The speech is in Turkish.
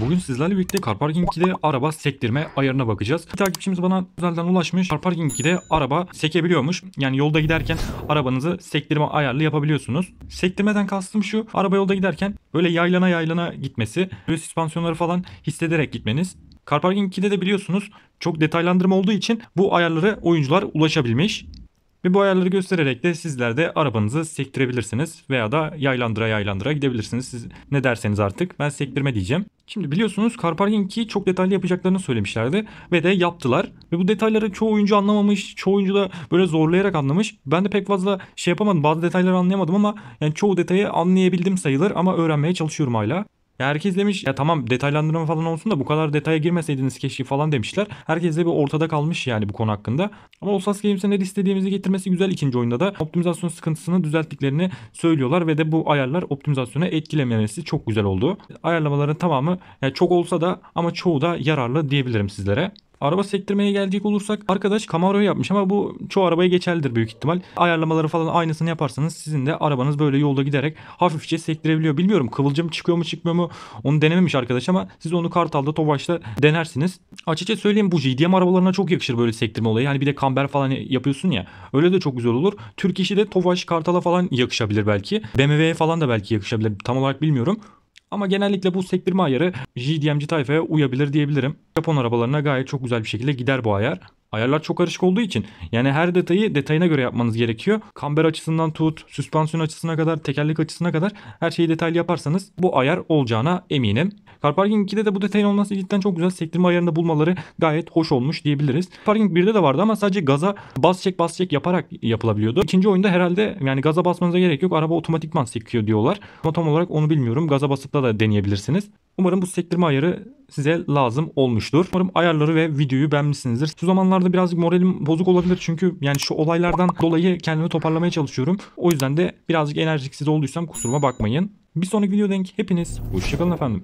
Bugün sizlerle birlikte Car Parking 2'de araba sektirme ayarına bakacağız. Bir takipçimiz bana özelden ulaşmış. Car Parking 2'de araba sekebiliyormuş. Yani yolda giderken arabanızı sektirme ayarlı yapabiliyorsunuz. Sektirmeden kastım şu. Araba yolda giderken böyle yaylana yaylana gitmesi. Böyle süspansiyonları falan hissederek gitmeniz. Car Parking 2'de de biliyorsunuz çok detaylandırma olduğu için bu ayarlara oyuncular ulaşabilmiş. Ve bu ayarları göstererek de sizler de arabanızı sektirebilirsiniz veya da yaylandıra yaylandıra gidebilirsiniz. Siz ne derseniz artık ben sektirme diyeceğim. Şimdi biliyorsunuz CarParking'i çok detaylı yapacaklarını söylemişlerdi ve de yaptılar. Ve bu detayları çoğu oyuncu anlamamış, çoğu oyuncu da böyle zorlayarak anlamış. Ben de pek fazla şey yapamadım, bazı detayları anlayamadım ama yani çoğu detayı anlayabildim sayılır ama öğrenmeye çalışıyorum hala. Ya herkes demiş ya tamam detaylandırma falan olsun da bu kadar detaya girmeseydiniz keşke falan demişler. Herkes de bir ortada kalmış yani bu konu hakkında. Ama Osas Games'in her istediğimizi getirmesi güzel ikinci oyunda da optimizasyon sıkıntısını düzelttiklerini söylüyorlar ve de bu ayarlar optimizasyona etkilememesi çok güzel oldu. Ayarlamaların tamamı yani çok olsa da ama çoğu da yararlı diyebilirim sizlere. Araba sektirmeye gelecek olursak arkadaş Camaro'yu yapmış ama bu çoğu arabaya geçerlidir büyük ihtimal. Ayarlamaları falan aynısını yaparsanız sizin de arabanız böyle yolda giderek hafifçe sektirebiliyor. Bilmiyorum kıvılcım çıkıyor mu çıkmıyor mu onu denememiş arkadaş ama siz onu Kartal'da Tofaş'ta denersiniz. Açıkça söyleyeyim bu JDM arabalarına çok yakışır böyle sektirme olayı. yani bir de kamber falan yapıyorsun ya öyle de çok güzel olur. Türk işi de Tofaş Kartal'a falan yakışabilir belki. BMW'ye falan da belki yakışabilir tam olarak bilmiyorum. Ama genellikle bu sektirme ayarı JDMC tayfaya uyabilir diyebilirim. Japon arabalarına gayet çok güzel bir şekilde gider bu ayar. Ayarlar çok karışık olduğu için yani her detayı detayına göre yapmanız gerekiyor. Kamber açısından tut, süspansiyon açısına kadar, tekerlek açısına kadar her şeyi detaylı yaparsanız bu ayar olacağına eminim. Parking 2'de de bu detayın olması cidden çok güzel. Sektirme ayarında bulmaları gayet hoş olmuş diyebiliriz. Parking 1'de de vardı ama sadece gaza bas çek bas çek yaparak yapılabiliyordu. İkinci oyunda herhalde yani gaza basmanıza gerek yok. Araba otomatikman sekiyor diyorlar. Ama tam olarak onu bilmiyorum. Gaza basıp da, da deneyebilirsiniz. Umarım bu sektirme ayarı size lazım olmuştur. Umarım ayarları ve videoyu beğenmişsinizdir. Şu zamanlarda birazcık moralim bozuk olabilir çünkü yani şu olaylardan dolayı kendimi toparlamaya çalışıyorum. O yüzden de birazcık enerjiksiz olduysam kusuruma bakmayın. Bir sonraki video denk. hepiniz hoşçakalın efendim.